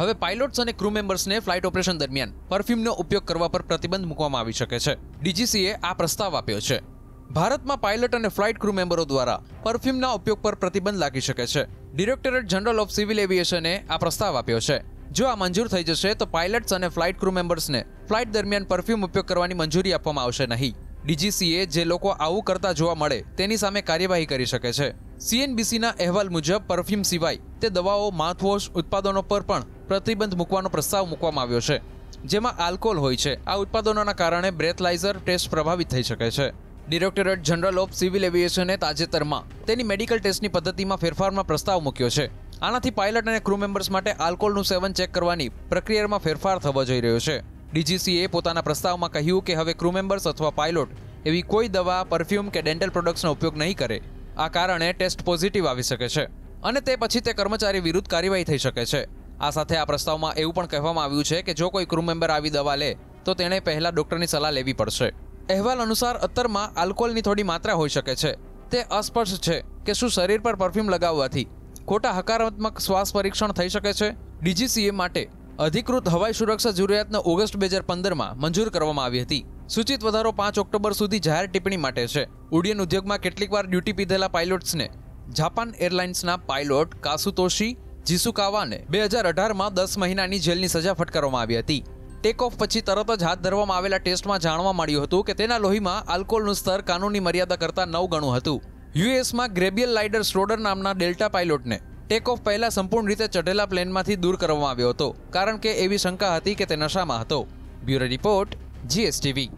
હવે પાઇલોટ્સ અને ક્રૂ મેમ્બર્સને ફ્લાઇટ ઓપરેશન દરમિયાન પરફ્યુમનો ઉપયોગ કરવા પર પ્રતિબંધ મૂકવામાં આવી શકે છે ડીજીસીએ આ પ્રસ્તાવ આપ્યો છે ભારતમાં પાઇલટ અને ફ્લાઇટ ક્રૂ મેમ્બરો દ્વારા પરફ્યુમના ઉપયોગ પર પ્રતિબંધ લાગી શકે છે ડિરેક્ટરેટ જનરલ ઓફ સિવિલ એવિએશને આ પ્રસ્તાવ આપ્યો છે જો આ મંજૂર થઈ જશે તો પાઇલટ્સ અને ફ્લાઇટ ક્રૂ મેમ્બર્સને ફ્લાઇટ દરમિયાન પરફ્યુમ ઉપયોગ કરવાની મંજૂરી આપવામાં આવશે નહીં ડીજીસીએ જે લોકો આવું કરતા જોવા મળે તેની સામે કાર્યવાહી કરી શકે છે સીએનબીસીના અહેવાલ મુજબ પરફ્યુમ સિવાય તે દવાઓ માથવોશ ઉત્પાદનો પર પણ પ્રતિબંધ મૂકવાનો પ્રસ્તાવ મૂકવામાં આવ્યો છે જેમાં આલ્કોહોલ હોય છે આ ઉત્પાદનોના કારણે બ્રેથલાઇઝર ટેસ્ટ પ્રભાવિત થઈ શકે છે ડિરેક્ટરેટ જનરલ ઓફ સિવિલ એવિએશને તાજેતરમાં તેની મેડિકલ ટેસ્ટની પદ્ધતિમાં ફેરફારમાં પ્રસ્તાવ મૂક્યો છે આનાથી પાયલટ અને ક્રૂ મેમ્બર્સ માટે આલ્કોહોલનું સેવન ચેક કરવાની પ્રક્રિયામાં ફેરફાર થવો જઈ રહ્યો છે ડીજીસીએ પોતાના પ્રસ્તાવમાં કહ્યું કે હવે ક્રૂ મેમ્બર્સ અથવા પાયલોટ એવી કોઈ દવા પરફ્યુમ કે ડેન્ટલ પ્રોડક્ટ્સનો ઉપયોગ નહીં કરે આ કારણે ટેસ્ટ પોઝિટિવ આવી શકે છે અને તે પછી તે કર્મચારી વિરુદ્ધ કાર્યવાહી થઈ શકે છે આ સાથે આ પ્રસ્તાવમાં એવું પણ કહેવામાં આવ્યું છે કે જો કોઈ ક્રૂ મેમ્બર આવી દવા લે તો તેણે પહેલાં ડૉક્ટરની સલાહ લેવી પડશે અહેવાલ અનુસાર અત્તરમાં આલ્કોહોલની થોડી માત્રા હોઈ શકે છે તે અસ્પષ્ટ છે કે શું શરીર પર પરફ્યુમ લગાવવાથી ખોટા હકારાત્મક શ્વાસ પરીક્ષણ થઈ શકે છે ડીજીસીએ માટે અધિકૃત હવાઈ સુરક્ષા જરૂરિયાતને ઓગસ્ટ બે હજાર પંદરમાં મંજૂર કરવામાં આવી હતી સૂચિત વધારો પાંચ ઓક્ટોબર સુધી જાહેર ટિપ્પણી માટે છે ઉડ્ડયન ઉદ્યોગમાં કેટલીકવાર ડ્યુટી પીધેલા પાયલોટ્સને જાપાન એરલાઇન્સના પાયલોટ કાસુતોશી જીસુકાવાને બે હજાર અઢારમાં દસ મહિનાની જેલની સજા ફટકારવામાં આવી હતી ટેક ઓફ પછી તરત જ હાથ ધરવામાં આવેલા ટેસ્ટમાં જાણવા મળ્યું હતું કે તેના લોહીમાં આલ્કોહોલનું સ્તર કાનૂની મર્યાદા કરતાં નવ ગણું હતું યુએસમાં ગ્રેબિયલ લાઇડર સ્ટ્રોડર નામના ડેલ્ટા પાયલોટને ટેક ઓફ પહેલા સંપૂર્ણ રીતે ચઢેલા પ્લેનમાંથી દૂર કરવામાં આવ્યો હતો કારણ કે એવી શંકા હતી કે તે નશામાં હતો બ્યુરો રિપોર્ટ જીએસટીવી